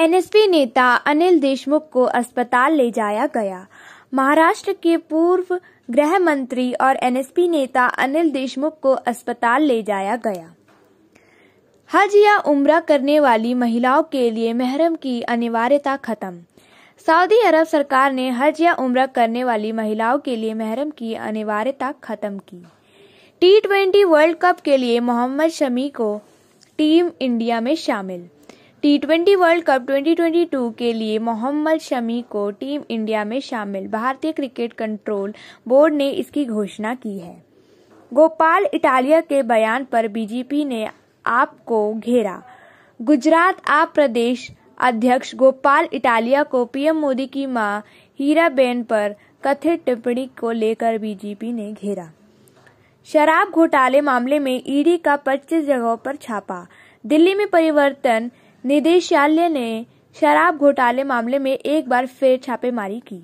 NSP नेता अनिल देशमुख को अस्पताल ले जाया गया महाराष्ट्र के पूर्व गृह मंत्री और एनएसपी नेता अनिल देशमुख को अस्पताल ले जाया गया हज या उम्र करने वाली महिलाओं के लिए महरम की अनिवार्यता खत्म सऊदी अरब सरकार ने हज या उम्र करने वाली महिलाओं के लिए महरम की अनिवार्यता खत्म की टी ट्वेंटी वर्ल्ड कप के लिए मोहम्मद शमी को टीम इंडिया में शामिल टी ट्वेंटी वर्ल्ड कप 2022 के लिए मोहम्मद शमी को टीम इंडिया में शामिल भारतीय क्रिकेट कंट्रोल बोर्ड ने इसकी घोषणा की है गोपाल इटालिया के बयान पर बीजेपी ने आपको घेरा गुजरात आप प्रदेश अध्यक्ष गोपाल इटालिया को पीएम मोदी की मां बेन पर कथित टिप्पणी को लेकर बीजेपी ने घेरा शराब घोटाले मामले में ईडी e का 25 जगहों पर छापा दिल्ली में परिवर्तन निदेशालय ने शराब घोटाले मामले में एक बार फिर छापेमारी की